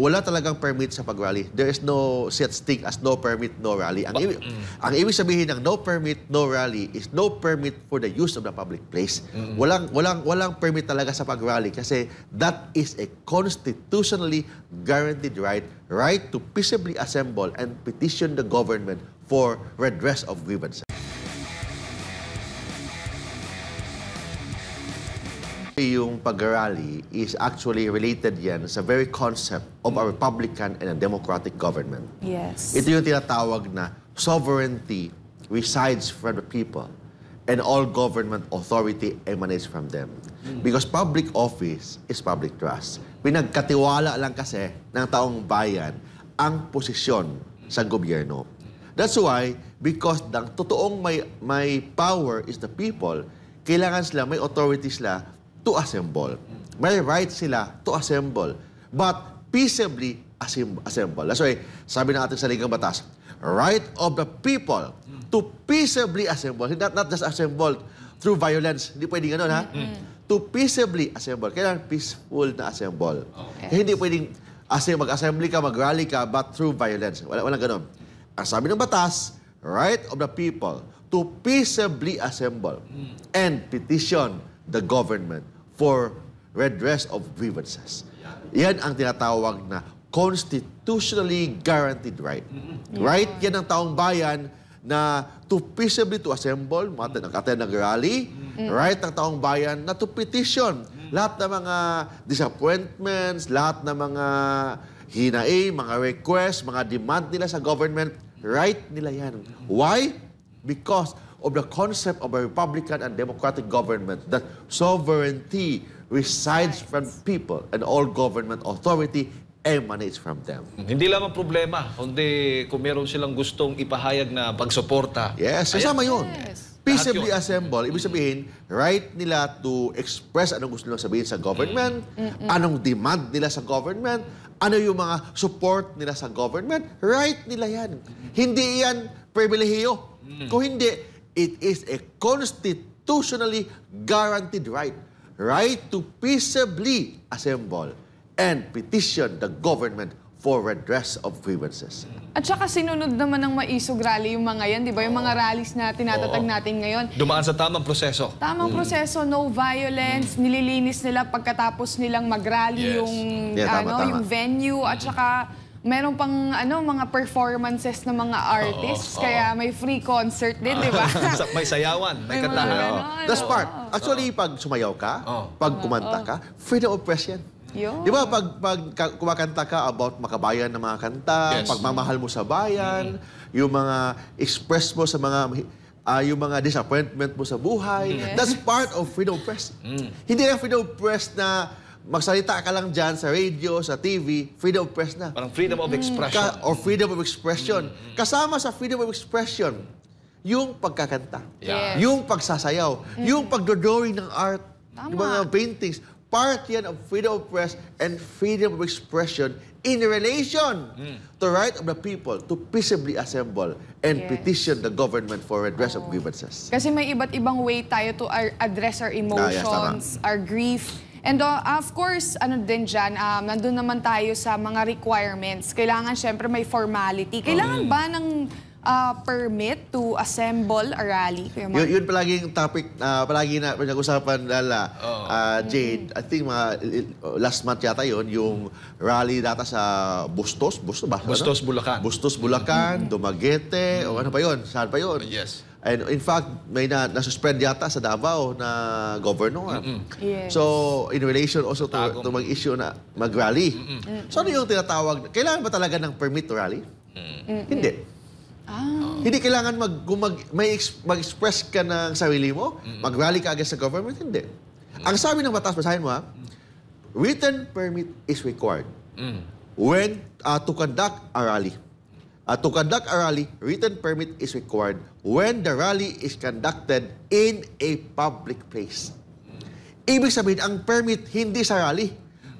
wala talagang permit sa pag-rally. There is no set stick as no permit, no rally. Ang, ibig, mm. ang ibig sabihin ng no permit, no rally is no permit for the use of the public place. Mm. Walang, walang, walang permit talaga sa pag-rally kasi that is a constitutionally guaranteed right, right to peaceably assemble and petition the government for redress of grievances. Yung pag-rally is actually related yan sa very concept of a Republican and a Democratic government. Yes. Ito yung tinatawag na sovereignty resides from the people and all government authority emanates from them. Mm. Because public office is public trust. Pinagkatiwala lang kasi ng taong bayan ang posisyon sa gobyerno. That's why, because ang totoong may, may power is the people, kailangan sila, may authorities sila to assemble. May right sila to assemble. But peaceably assemble. That's why sabi ng ating saligang batas, right of the people to peaceably assemble. Not, not just assemble through violence. Hindi pwedeng ganun, ha? Mm-hmm. To peaceably assemble. Kailangan peaceful na assemble. Okay. Eh, hindi pwedeng as mag-assembly ka, mag-rally ka, but through violence. Wala, walang ganun. Ang sabi ng batas, right of the people to peaceably assemble mm. and petition the government for redress of grievances. Yan ang tinatawag na constitutionally guaranteed right. Mm-hmm. Right yan ng taong bayan na to peaceably to assemble, mga nag-attend ng rally, mm-hmm. right ng taong bayan na to petition mm-hmm. lahat ng mga disappointments, lahat ng mga hinaing, mga requests, mga demand nila sa government, right nila yan. Why? Because of the concept of a Republican and Democratic government that sovereignty resides right. from people and all government authority emanates from them. Hindi lamang problema, kundi kung meron silang gustong ipahayag na pagsuporta. Yes, kasama yun. Yes. Peaceably yun. assemble, ibig sabihin, right nila to express anong gusto nilang sabihin sa government, mm. anong demand nila sa government, ano yung mga support nila sa government, right nila yan. Hindi yan pribilehiyo. Mm. Kung hindi, It is a constitutionally guaranteed right. Right to peaceably assemble and petition the government for redress of grievances. At saka sinunod naman ng maisog rally yung mga yan, di ba? Yung mga rallies na tinatatag natin ngayon. Dumaan sa tamang proseso. Tamang mm. proseso, no violence, mm. nililinis nila pagkatapos nilang mag-rally yes. yung, yeah, tama, ano, tama. yung venue, at mm-hmm. saka meron pang ano mga performances ng mga artists, oo, kaya oo. may free concert din, di ba? may sayawan, may, may kantahan. That's part. Actually, pag sumayaw ka, oo. pag kumanta ka, freedom of press Di ba, pag, pag kumakanta ka about makabayan ng mga kanta, yes. pagmamahal mo sa bayan, mm-hmm. yung mga express mo sa mga uh, yung mga disappointment mo sa buhay. Yes. Mm-hmm. That's part of freedom of press. Mm. Hindi lang freedom of press na magsalita ka lang dyan sa radio, sa TV, freedom of press na. Parang freedom of mm-hmm. expression. Ka, or freedom of expression. Mm-hmm. Kasama sa freedom of expression, yung pagkakanta, Yeah. yung pagsasayaw, mm-hmm. yung pagdodrawing ng art, Tama. yung mga paintings, part yan of freedom of press and freedom of expression in relation mm. to right of the people to peaceably assemble and Yes. petition the government for redress of oh. grievances. Kasi may iba't ibang way tayo to ar- address our emotions, Ah, yes, our grief. And uh, of course, ano din dyan, um, nandun naman tayo sa mga requirements. Kailangan syempre may formality. Oh. Kailangan ba ng uh, permit to assemble a rally? Yun, yun palagi topic, uh, palagi na pinag-usapan nila, oh. uh, Jade. I think mga last month yata yun, yung rally data sa Bustos, Bustos ba? Ano? Bustos, ano? Bulacan. Bustos, Bulacan, mm Dumaguete, mm -hmm. o ano pa yun? Saan pa yun? Yes. And in fact, may na, nasuspend yata sa Davao na governor. Mm -mm. Yes. So, in relation also to, to mag-issue na mag-rally. Mm -mm. mm -mm. So, ano yung tinatawag? Kailangan ba talaga ng permit to rally? Mm -mm. Hindi. Ah. Hindi kailangan mag, mag, may mag-express ka ng sarili mo, mm -mm. mag-rally ka against the government, hindi. Mm -mm. Ang sabi ng batas, basahin mo ha, written permit is required mm. when uh, to conduct a rally. Uh, to conduct a rally, written permit is required when the rally is conducted in a public place. Ibig sabihin, ang permit hindi sa rally,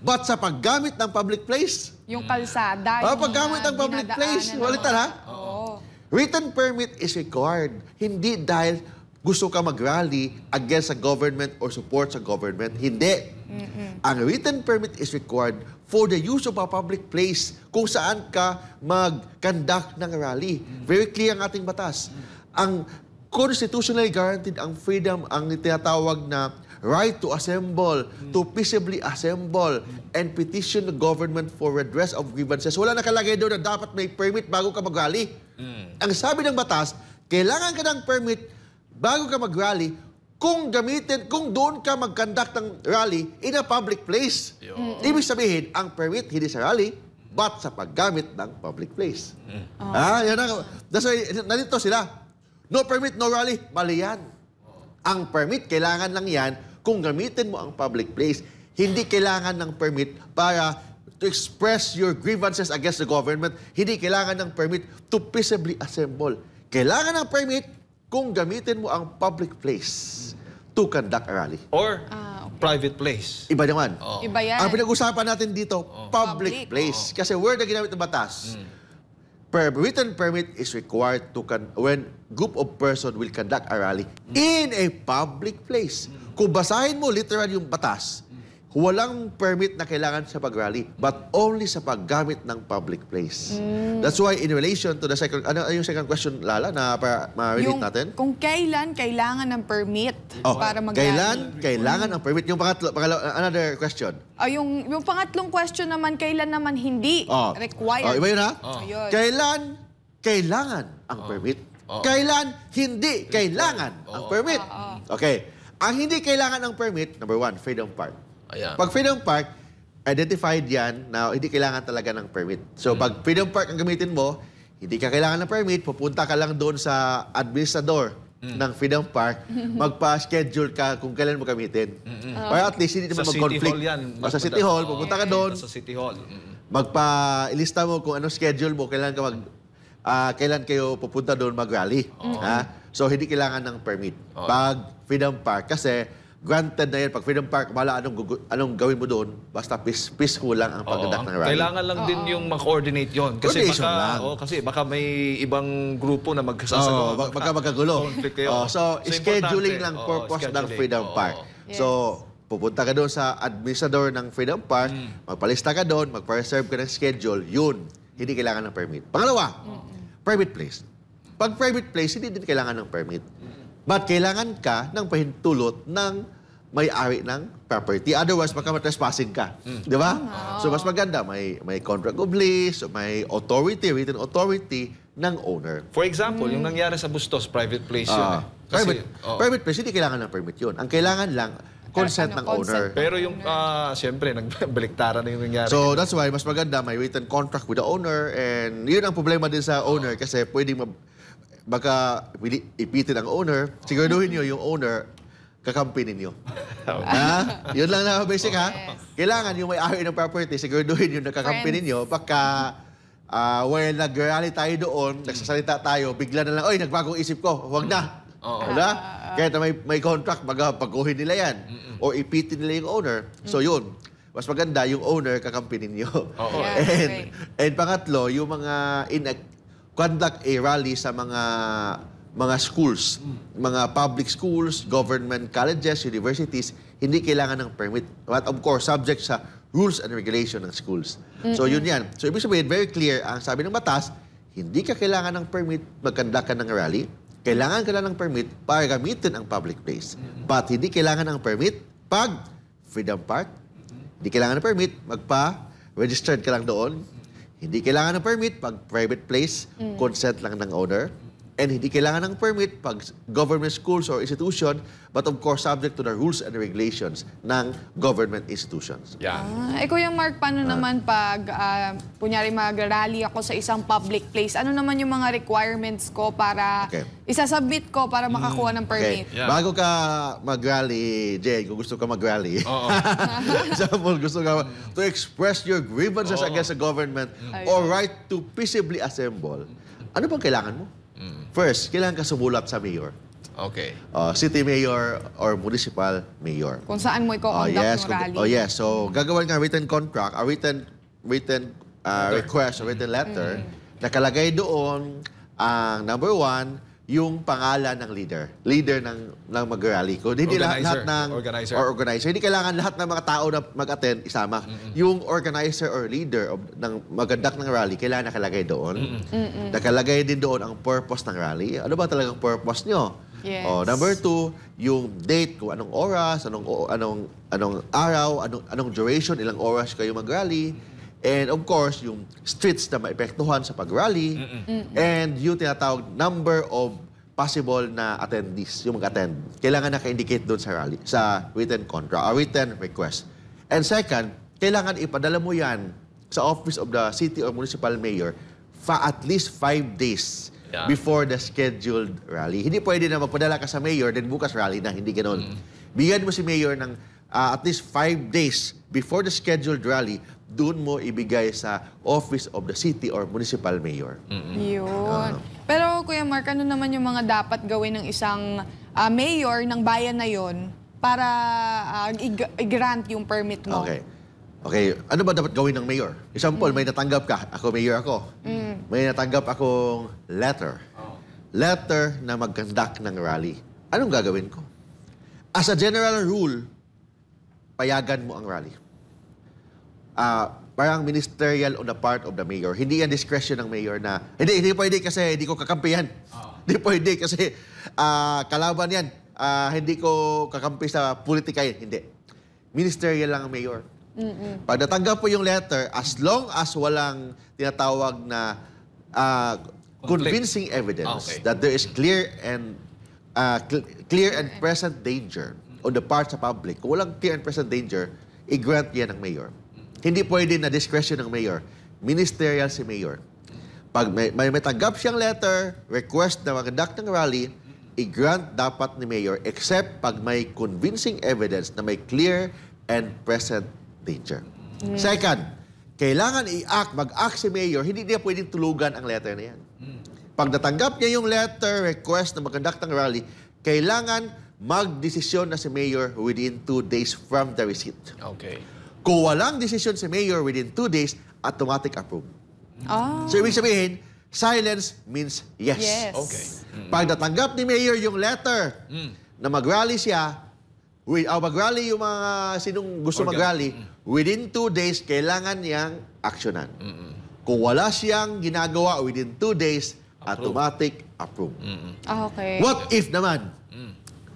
but sa paggamit ng public place. Yung kalsada. Oh, paggamit ng public place. Walitan ha? Oo. Written permit is required. Hindi dahil gusto ka mag-rally against a government or support sa government. Hindi. Mm-mm. Ang written permit is required for the use of a public place kung saan ka mag-conduct ng rally. Very clear ang ating batas. Ang constitutionally guaranteed ang freedom, ang tinatawag na right to assemble, to peaceably assemble, and petition the government for redress of grievances. Wala nakalagay doon na dapat may permit bago ka mag-rally. Mm. Ang sabi ng batas, kailangan ka ng permit bago ka mag-rally, kung gamitin, kung doon ka mag-conduct ng rally in a public place. mm Ibig sabihin, ang permit hindi sa rally, but sa paggamit ng public place. Oh. Ah, yan ang, that's why, nandito sila. No permit, no rally, mali yan. Ang permit, kailangan lang yan kung gamitin mo ang public place. Hindi kailangan ng permit para to express your grievances against the government. Hindi kailangan ng permit to peaceably assemble. Kailangan ng permit kung gamitin mo ang public place to conduct a rally. Or ah, okay. private place. Iba naman. Oh. Iba yan. Ang pinag-usapan natin dito, oh. public, public place. Oh. Kasi where na ginamit ng batas, mm. per written permit is required to con when group of person will conduct a rally mm. in a public place. Mm. Kung basahin mo literal yung batas, walang permit na kailangan sa pagrally but only sa paggamit ng public place. Mm. That's why in relation to the second, ano yung second question, Lala, na para ma-relate natin? Kung kailan kailangan ng permit oh, para mag Kailan kailangan mm. ng permit? Yung pangatlo, pangatlo ah, another question. Oh, yung, yung pangatlong question naman, kailan naman hindi oh. oh required. Oh, iba yun ha? Oh. Kailan kailangan ang oh. permit? Oh. Kailan hindi kailangan oh. ang permit? Oh. Okay. Ang hindi kailangan ng permit, number one, Freedom Park. Ayan. Pag Freedom Park, identified yan na hindi kailangan talaga ng permit. So hmm. pag Freedom Park ang gamitin mo, hindi ka kailangan ng permit, pupunta ka lang doon sa administrador mm. ng Freedom Park, magpa-schedule ka kung kailan mo gamitin. Mm-hmm. -mm. Oh. Para at least hindi naman mag-conflict. Sa City Hall, pupunta ka doon. Sa City Hall. Mm-hmm. Magpa-ilista mo kung ano schedule mo, kailan ka mag... Uh, kailan kayo pupunta doon mag-rally. mm So, hindi kailangan ng permit. Oh. Pag Freedom Park, kasi granted na yan, pag Freedom Park, wala anong, anong gawin mo doon, basta peace, peaceful lang ang pagdadak ng rally. Kailangan lang din yung mag coordinate yon Kasi baka, lang. oh, kasi baka may ibang grupo na magkasasalo. Oo, bag- baka magkagulo. Conflict kayo. so, scheduling lang Oo, purpose ng Freedom Oo. Park. So, pupunta ka doon sa administrator ng Freedom Park, mm. magpalista ka doon, magpa-reserve ka ng schedule, yun, hindi kailangan ng permit. Pangalawa, private place. Pag private place, hindi din kailangan ng permit. But kailangan ka ng pahintulot ng may-ari ng property. Otherwise, magka-trespassing ka. Mm. Di ba? Oh. So, mas oh. maganda, may, may contract of lease, may authority, written authority ng owner. For example, mm. yung hmm. nangyari sa Bustos, private place uh, yun. Ah. Eh. Kasi, private, oh. private place, hindi kailangan ng permit yun. Ang kailangan lang, consent ano, ng consent owner. Pero yung, uh, siyempre, nagbaliktaran na yung nangyari. So, that's why, mas maganda, may written contract with the owner and yun ang problema din sa owner oh. kasi pwedeng baka ipitin ang owner, siguraduhin nyo yung owner, kakampi ninyo. ha? Yun lang na basic ha. Kailangan yung may-ari ng property, siguraduhin yung nakakampi Friends. ninyo. Baka uh, while nag-rally tayo doon, nagsasalita tayo, bigla na lang, oy, nagbagong isip ko, huwag na. Oo. Wala? Kahit na may, may contract, baga pagkuhin nila yan. Or ipitin nila yung owner. So yun, mas maganda yung owner kakampi ninyo. Oo. Yeah, And, and pangatlo, yung mga inact conduct a rally sa mga mga schools, mga public schools, government colleges, universities, hindi kailangan ng permit. But of course, subject sa rules and regulation ng schools. Mm-hmm. So yun yan. So ibig sabihin, very clear, ang sabi ng batas, hindi ka kailangan ng permit magkanda ka ng rally. Kailangan ka lang ng permit para gamitin ang public place. But hindi kailangan ng permit pag Freedom Park. Hindi kailangan ng permit magpa-registered ka lang doon. Hindi kailangan ng permit. Pag private place, mm. consent lang ng owner and hindi kailangan ng permit pag government schools or institution, but of course subject to the rules and regulations ng government institutions. Yeah. Ah, eh Kuya Mark, paano ah. naman pag uh, kunyari mag-rally ako sa isang public place, ano naman yung mga requirements ko para okay. isasubmit ko para mm, makakuha ng permit? Okay. Yeah. Bago ka mag-rally, Jane, kung gusto ka mag-rally, example, gusto ka to express your grievances oh. against the government mm. Ayun. or right to peaceably assemble, ano bang kailangan mo? First, kailangan ka sumulat sa mayor. Okay. Uh, city mayor or municipal mayor. Kung saan mo i-conduct ah, uh, yes, yung rally. Oh, yes. So, gagawin nga written contract, a written, written uh, request, a written letter, mm. -hmm. nakalagay doon ang number one, yung pangalan ng leader. Leader ng, ng mag-rally ko. Hindi organizer. lahat, ng... Organizer. Or organizer. Hindi kailangan lahat ng mga tao na mag-attend isama. Mm-mm. Yung organizer or leader of, ng magandak ng rally, kailangan nakalagay doon. Mm-mm. Mm-mm. Nakalagay din doon ang purpose ng rally. Ano ba talagang purpose nyo? Yes. Oh, number two, yung date kung anong oras, anong anong anong araw, anong anong duration, ilang oras kayo mag-rally. And of course, yung streets na maepektuhan sa pag-rally. Mm -mm. mm And yung tinatawag number of possible na attendees, yung mag-attend. Kailangan naka-indicate doon sa rally, sa written contract, or written request. And second, kailangan ipadala mo yan sa office of the city or municipal mayor fa at least five days yeah. before the scheduled rally. Hindi pwede na magpadala ka sa mayor, then bukas rally na, hindi ganun. Mm. Bigyan mo si mayor ng uh, at least five days before the scheduled rally, doon mo ibigay sa office of the city or municipal mayor. Mm-hmm. Yun. Uh, Pero Kuya Mark, ano naman yung mga dapat gawin ng isang uh, mayor ng bayan na yon para uh, i-grant yung permit mo? Okay. Okay, ano ba dapat gawin ng mayor? Example, mm. may natanggap ka. Ako, mayor ako. Mm. May natanggap akong letter. Oh. Letter na mag-conduct ng rally. Anong gagawin ko? As a general rule, payagan mo ang rally. Uh, parang ministerial on the part of the mayor. Hindi yan discretion ng mayor na, hindi, hindi pwede kasi hindi ko kakampi yan. Oh. Hindi pwede kasi uh, kalaban yan. Uh, hindi ko kakampi sa politika yan. Hindi. Ministerial lang ang mayor. Mm-mm. Pag natanggap po yung letter, as long as walang tinatawag na uh, convincing evidence okay. that there is clear and uh, cl- clear and present danger, on the part sa public, kung walang clear and present danger, i-grant yan ng mayor. Hindi pwede na discretion ng mayor. Ministerial si mayor. Pag may, may matanggap siyang letter, request na mag-conduct ng rally, i-grant dapat ni mayor except pag may convincing evidence na may clear and present danger. Yes. Second, kailangan i-act, mag-act si mayor, hindi niya pwedeng tulugan ang letter na yan. Hmm. Pag natanggap niya yung letter request na mag-conduct ng rally, kailangan magdesisyon na si Mayor within two days from the receipt. Okay. Kung walang desisyon si Mayor within two days, automatic approve. Oh. So, ibig sabihin, silence means yes. yes. Okay. Mm-hmm. Pag natanggap ni Mayor yung letter mm. na mag-rally siya, with, uh, ah, mag yung mga sinong gusto Organ. mag-rally, mm. within two days, kailangan niyang aksyonan. Mm-hmm. Kung wala siyang ginagawa within two days, approve. automatic approve. Mm-hmm. Okay. What if naman,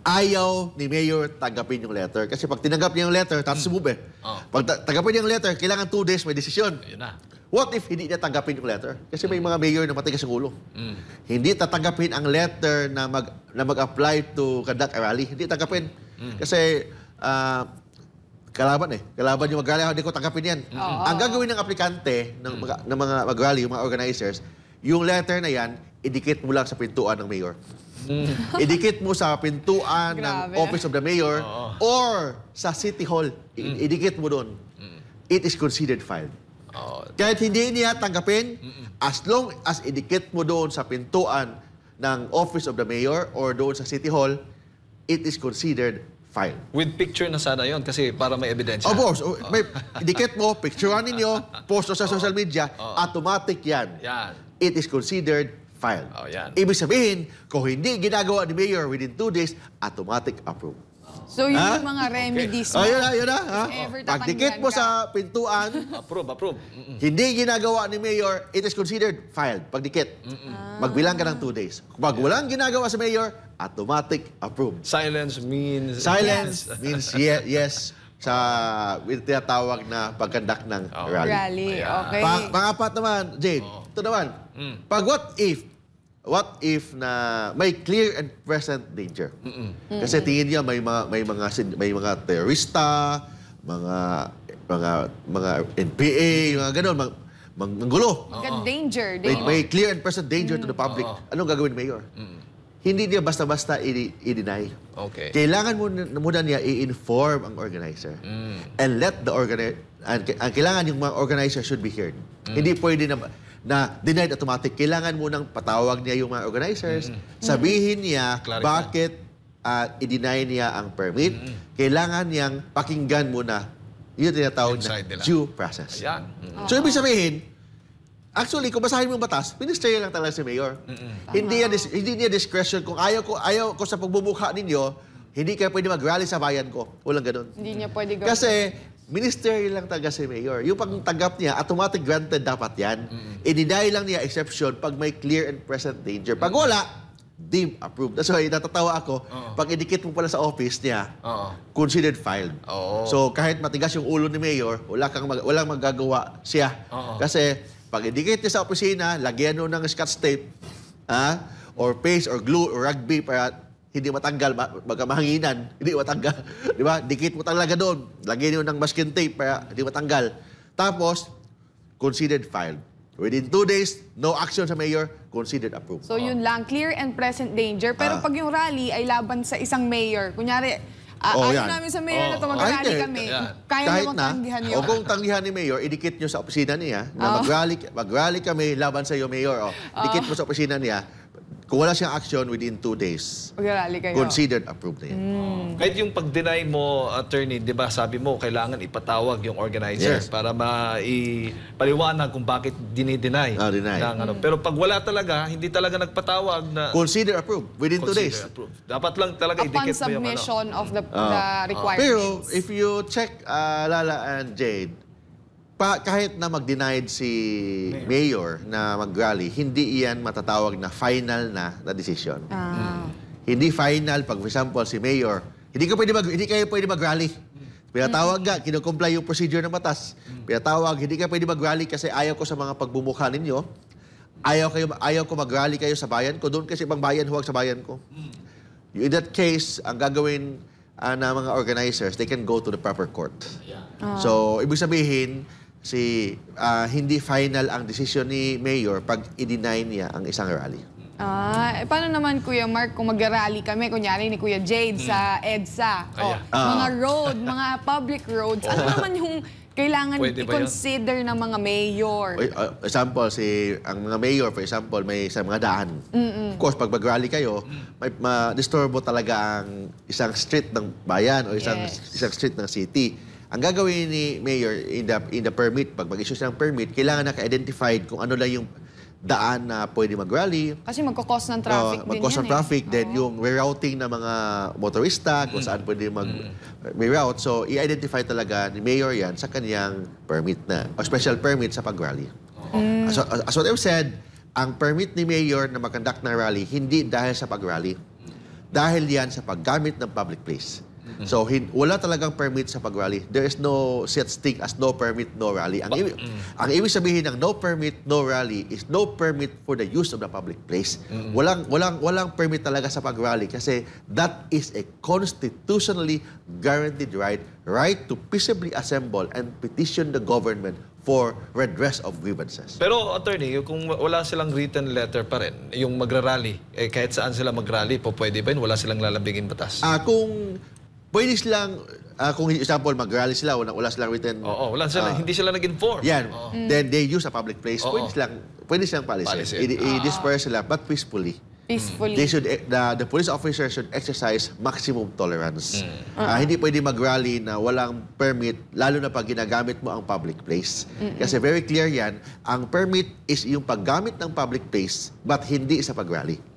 ayaw ni Mayor tanggapin yung letter. Kasi pag tinanggap niya yung letter, tapos hmm. move eh. Oh. Pag tanggapin niya yung letter, kailangan two days may desisyon. Yun na. What if hindi niya tanggapin yung letter? Kasi may mm. mga mayor na matigas ang ulo. Mm. Hindi tatanggapin ang letter na mag na mag-apply to conduct a rally. Hindi tanggapin. Mm. Kasi uh, kalaban eh. Kalaban yung mag-rally. Hindi ko tanggapin yan. Mm. -hmm. Ang gagawin ng aplikante, ng, mm. mga, ng mga mag-rally, yung mga organizers, yung letter na yan, idikit mo lang sa pintuan ng mayor. Idikit mm. eh, mo sa pintuan ng Office of the Mayor Oo. or sa City Hall. Mm. Idikit mo doon. Mm. It is considered filed. Oo. Kahit hindi niya tanggapin, Mm-mm. as long as idikit mo doon sa pintuan ng Office of the Mayor or doon sa City Hall, it is considered filed. With picture na sana yon kasi para may ebidensya. Of course, may idikit mo, picturean ninyo, post mo sa social media, automatic yan. Yan. It is considered filed. Oh, yan. Ibig sabihin, kung hindi ginagawa ni Mayor within two days, automatic approve. So yun yung mga remedies okay. Ah, mo. Oh, yun na, yun na. Ha? Pagdikit mo sa pintuan. approve, approve. Mm -mm. Hindi ginagawa ni Mayor, it is considered filed. Pagdikit. Mm -mm. Magbilang ka ng two ah. days. Pag yeah. walang ginagawa sa Mayor, automatic approved. Silence means... Silence yes. means ye yes sa tinatawag na pagkandak ng oh. rally. rally. Okay. Pa pangapat naman, Jade, oh. ito naman. Mm. Pag what if what if na may clear and present danger? Mm-mm. Kasi tingin niya may mga may mga may mga terorista, mga mga mga NPA, mga ganoon, mga mang, mang gulo. Gan- Danger, May, danger. may clear and present danger to the mm. public. Oo. Anong gagawin ni mayor? Hindi niya basta-basta i- i-deny. Okay. Kailangan muna, muna niya i-inform ang organizer. Mm. And let the organizer... Ang, ang kailangan yung mga organizer should be heard. Mm. Hindi pwede na na denied automatic, kailangan munang patawag niya yung mga organizers, mm-hmm. mm-hmm. sabihin niya Clarify. bakit uh, i-deny niya ang permit, mm-hmm. kailangan niyang pakinggan muna yung tinatawag na due process. Ayan. Mm-hmm. So, ibig sabihin, actually, kung basahin mo yung batas, ministerial lang talaga si Mayor. Mm-hmm. Hindi, niya, hindi niya discretion. Kung ayaw ko, ayaw ko sa pagbubukha ninyo, hindi kayo pwede mag sa bayan ko. Walang ganun. Hindi niya pwede gawin. Kasi ministerial lang taga si mayor. Yung mm. tagap niya, automatic granted dapat yan. Mm-hmm. Ininay lang niya exception pag may clear and present danger. Pag wala, deem approved. That's why natatawa ako, Uh-oh. pag idikit mo pala sa office niya, Uh-oh. considered filed. Uh-oh. So kahit matigas yung ulo ni mayor, wala kang mag- walang magagawa siya. Uh-oh. Kasi pag idikit niya sa opisina, lagyan mo ng scotch tape, ah, or paste or glue or rugby para hindi matanggal, baga mahanginan, hindi matanggal. Di ba? Dikit mo talaga doon. Lagyan niyo ng masking tape para hindi matanggal. Tapos, considered filed. Within two days, no action sa mayor, considered approved. So yun lang, clear and present danger. Pero ah. pag yung rally ay laban sa isang mayor, kunyari, uh, oh, ayaw namin sa mayor oh, na tumagrally oh, eh, kami, yeah. kaya Kahit namang na, tanggihan yun. O kung tanggihan ni mayor, idikit nyo sa opisina niya na oh. mag-rally mag kami laban sa iyo, mayor. Oh. oh. Dikit oh. mo sa opisina niya kung wala siyang action within two days, Rally kayo. considered approved na yan. Hmm. Kahit yung pag-deny mo, attorney, di ba, sabi mo, kailangan ipatawag yung organizer Yes. para maipaliwanag kung bakit dinideny. Ah, deny. ng ano. Hmm. Pero pag wala talaga, hindi talaga nagpatawag na Considered approved within two days. approved. Dapat lang talaga i idikit mo yung ano. submission of the, the ah. Ah. requirements. Pero if you check uh, Lala and Jade, pa, kahit na mag-denied si mayor, mayor na mag hindi iyan matatawag na final na na decision. Ah. Mm. Hindi final, pag for example, si mayor, hindi, ka pwede mag, hindi kayo pwede mag-rally. Pinatawag ka, mm. kinukomply yung procedure ng batas. Mm. Pinatawag, hindi ka pwede mag-rally kasi ayaw ko sa mga pagbumukha ninyo. Ayaw, kayo, ayaw ko mag-rally kayo sa bayan ko. Doon kasi ibang bayan, huwag sa bayan ko. In that case, ang gagawin uh, ng mga organizers, they can go to the proper court. Ah. So, ibig sabihin, si uh, hindi final ang desisyon ni Mayor pag i-deny niya ang isang rally. Ah, eh, paano naman Kuya Mark kung mag-rally kami, kunyari ni Kuya Jade mm. sa hmm. EDSA, Kaya. o, oh. Ah. mga road, mga public roads, ano naman yung kailangan i-consider ng mga mayor? Uh, example, si, ang mga mayor, for example, may sa mga daan. Mm -mm. Of course, pag mag-rally kayo, mm. may ma-disturbo talaga ang isang street ng bayan o isang, yes. isang street ng city ang gagawin ni Mayor in the, in the permit, pag mag-issue ng permit, kailangan naka-identified kung ano lang yung daan na pwede mag-rally. Kasi magkakos ng traffic uh, din yan. ng eh. traffic, eh. then oh. yung rerouting ng mga motorista, kung mm. saan pwede mag-reroute. Mm. So, i-identify talaga ni Mayor yan sa kanyang permit na, o special permit sa pag-rally. Oh. Mm. As, as, as what I've said, ang permit ni Mayor na mag-conduct ng rally, hindi dahil sa pag-rally. Mm. Dahil yan sa paggamit ng public place. So, wala talagang permit sa pag-rally. There is no set thing as no permit, no rally. Ang, ibig, mm. ang ibig sabihin ng no permit, no rally is no permit for the use of the public place. Walang, walang, walang permit talaga sa pag-rally kasi that is a constitutionally guaranteed right, right to peaceably assemble and petition the government for redress of grievances. Pero attorney, kung wala silang written letter pa rin, yung magrarally, eh, kahit saan sila magrally, po pwede ba yun? Wala silang lalambingin batas? Ah, uh, kung Pwede silang, uh, kung example, mag-rally sila, wala, wala silang written... Oo, oh, oh, wala sila, uh, hindi sila nag-inform. Yan. Oh. Then they use a public place. Oh, pwede silang, pwede silang palisin. Ah. I-disperse ah. sila, but peacefully. Peacefully. They should, eh, the, the police officer should exercise maximum tolerance. Mm. Uh -huh. uh, hindi pwede mag-rally na walang permit, lalo na pag ginagamit mo ang public place. Mm -mm. Kasi very clear yan, ang permit is yung paggamit ng public place, but hindi sa pag-rally.